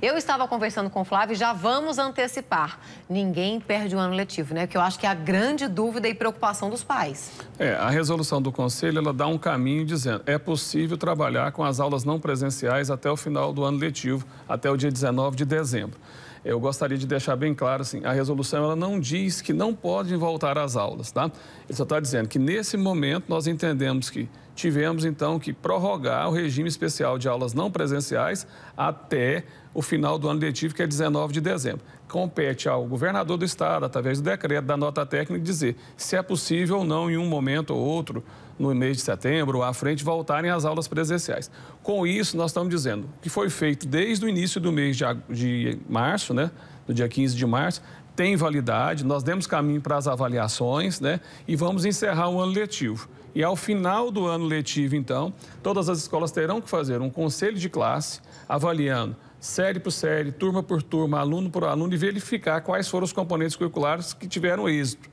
Eu estava conversando com o Flávio e já vamos antecipar. Ninguém perde o ano letivo, né? Que eu acho que é a grande dúvida e preocupação dos pais. É, a resolução do conselho, ela dá um caminho dizendo, é possível trabalhar com as aulas não presenciais até o final do ano letivo, até o dia 19 de dezembro. Eu gostaria de deixar bem claro, assim, a resolução ela não diz que não podem voltar às aulas, tá? Ele só está dizendo que nesse momento nós entendemos que tivemos então que prorrogar o regime especial de aulas não presenciais até o final do ano letivo, que é 19 de dezembro. Compete ao governador do estado, através do decreto, da nota técnica, dizer se é possível ou não, em um momento ou outro, no mês de setembro, à frente, voltarem às aulas presenciais. Com isso, nós estamos dizendo que foi feito desde o início do mês de, de março, né? No dia 15 de março, tem validade, nós demos caminho para as avaliações, né? E vamos encerrar o ano letivo. E ao final do ano letivo, então, todas as escolas terão que fazer um conselho de classe avaliando série por série, turma por turma, aluno por aluno, e verificar quais foram os componentes curriculares que tiveram êxito.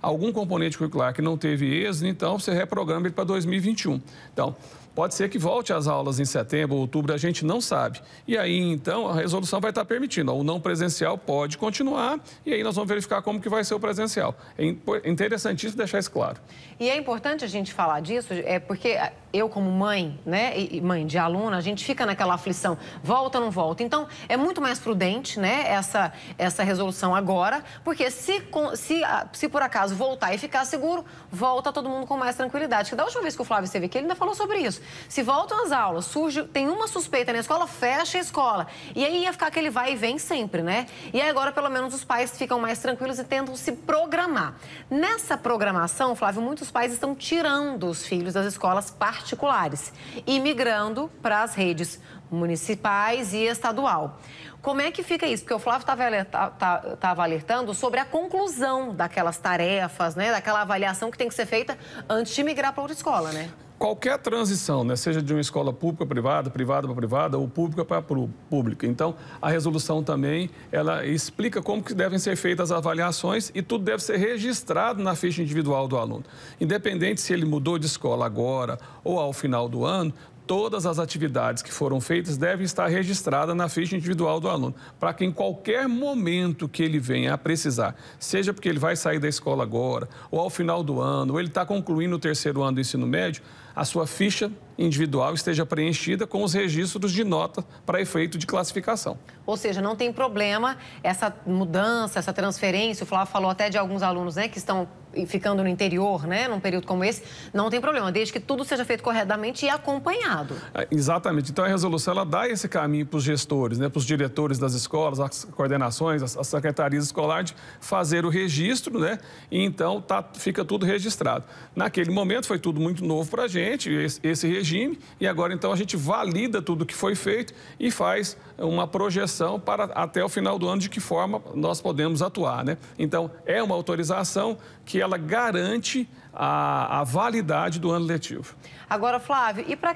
Algum componente curricular que não teve êxito, então você reprograma ele para 2021. Então, Pode ser que volte às aulas em setembro ou outubro, a gente não sabe. E aí, então, a resolução vai estar permitindo. o não presencial pode continuar e aí nós vamos verificar como que vai ser o presencial. É, é interessantíssimo deixar isso claro. E é importante a gente falar disso, é porque eu, como mãe, né, e mãe de aluna, a gente fica naquela aflição, volta ou não volta. Então, é muito mais prudente, né, essa, essa resolução agora, porque se, se, se por acaso voltar e ficar seguro, volta todo mundo com mais tranquilidade. Que da última vez que o Flávio esteve aqui, ele ainda falou sobre isso. Se voltam às aulas, surge, tem uma suspeita na escola, fecha a escola. E aí ia ficar aquele vai e vem sempre, né? E aí agora, pelo menos, os pais ficam mais tranquilos e tentam se programar. Nessa programação, Flávio, muitos pais estão tirando os filhos das escolas particulares e migrando para as redes municipais e estadual. Como é que fica isso? Porque o Flávio estava tá, tá, alertando sobre a conclusão daquelas tarefas, né? Daquela avaliação que tem que ser feita antes de migrar para outra escola, né? qualquer transição, né, seja de uma escola pública para privada, privada para privada ou pública para pública. Então, a resolução também ela explica como que devem ser feitas as avaliações e tudo deve ser registrado na ficha individual do aluno. Independente se ele mudou de escola agora ou ao final do ano, Todas as atividades que foram feitas devem estar registradas na ficha individual do aluno, para que em qualquer momento que ele venha a precisar, seja porque ele vai sair da escola agora, ou ao final do ano, ou ele está concluindo o terceiro ano do ensino médio, a sua ficha individual esteja preenchida com os registros de nota para efeito de classificação. Ou seja, não tem problema essa mudança, essa transferência. O Flávio falou até de alguns alunos né, que estão ficando no interior, né, num período como esse, não tem problema, desde que tudo seja feito corretamente e acompanhado. É, exatamente. Então, a resolução ela dá esse caminho para os gestores, né, para os diretores das escolas, as coordenações, as, as secretarias escolares, de fazer o registro, né, e então tá, fica tudo registrado. Naquele momento, foi tudo muito novo para a gente, esse, esse registro regime e agora então a gente valida tudo que foi feito e faz uma projeção para até o final do ano de que forma nós podemos atuar. Né? Então, é uma autorização que ela garante a, a validade do ano letivo. Agora, Flávio, e para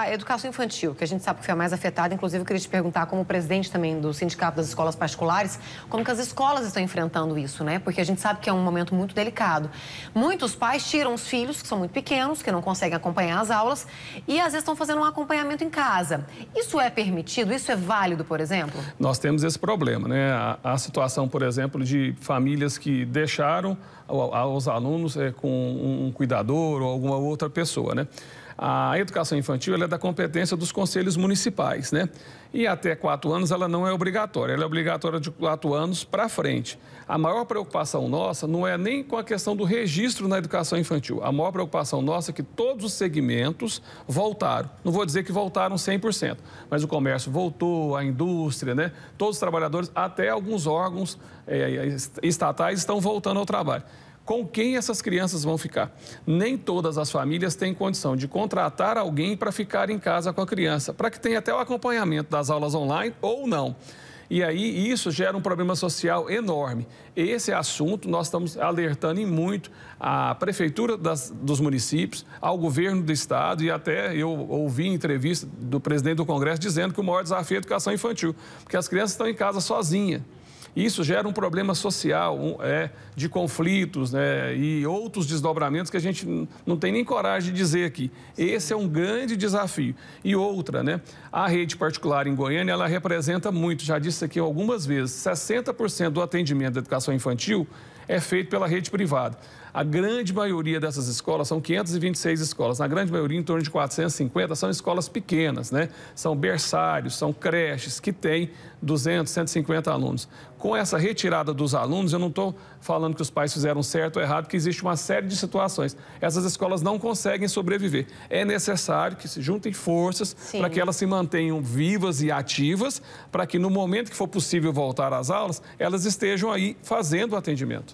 a educação infantil, que a gente sabe que foi a mais afetada, inclusive eu queria te perguntar, como presidente também do Sindicato das Escolas Particulares, como que as escolas estão enfrentando isso, né? Porque a gente sabe que é um momento muito delicado. Muitos pais tiram os filhos, que são muito pequenos, que não conseguem acompanhar as aulas, e às vezes estão fazendo um acompanhamento em casa. Isso é permitido? Isso é válido, por exemplo? Nós temos esse problema, né? A, a situação, por exemplo, de famílias que deixaram os alunos é, com um cuidador ou alguma outra pessoa, né? A educação infantil é da competência dos conselhos municipais, né? E até quatro anos ela não é obrigatória, ela é obrigatória de quatro anos para frente. A maior preocupação nossa não é nem com a questão do registro na educação infantil. A maior preocupação nossa é que todos os segmentos voltaram. Não vou dizer que voltaram 100%, mas o comércio voltou, a indústria, né? Todos os trabalhadores, até alguns órgãos é, estatais estão voltando ao trabalho com quem essas crianças vão ficar. Nem todas as famílias têm condição de contratar alguém para ficar em casa com a criança, para que tenha até o acompanhamento das aulas online ou não. E aí isso gera um problema social enorme. Esse assunto nós estamos alertando em muito a prefeitura das, dos municípios, ao governo do estado e até eu ouvi entrevista do presidente do Congresso dizendo que o maior desafio é a educação infantil, porque as crianças estão em casa sozinhas. Isso gera um problema social, um, é, de conflitos né, e outros desdobramentos que a gente não tem nem coragem de dizer aqui. Esse é um grande desafio. E outra, né, a rede particular em Goiânia, ela representa muito, já disse aqui algumas vezes, 60% do atendimento da educação infantil é feito pela rede privada. A grande maioria dessas escolas, são 526 escolas, na grande maioria, em torno de 450, são escolas pequenas, né? São berçários, são creches que têm 200, 150 alunos. Com essa retirada dos alunos, eu não estou falando que os pais fizeram certo ou errado, porque existe uma série de situações. Essas escolas não conseguem sobreviver. É necessário que se juntem forças para que elas se mantenham vivas e ativas, para que no momento que for possível voltar às aulas, elas estejam aí fazendo o atendimento.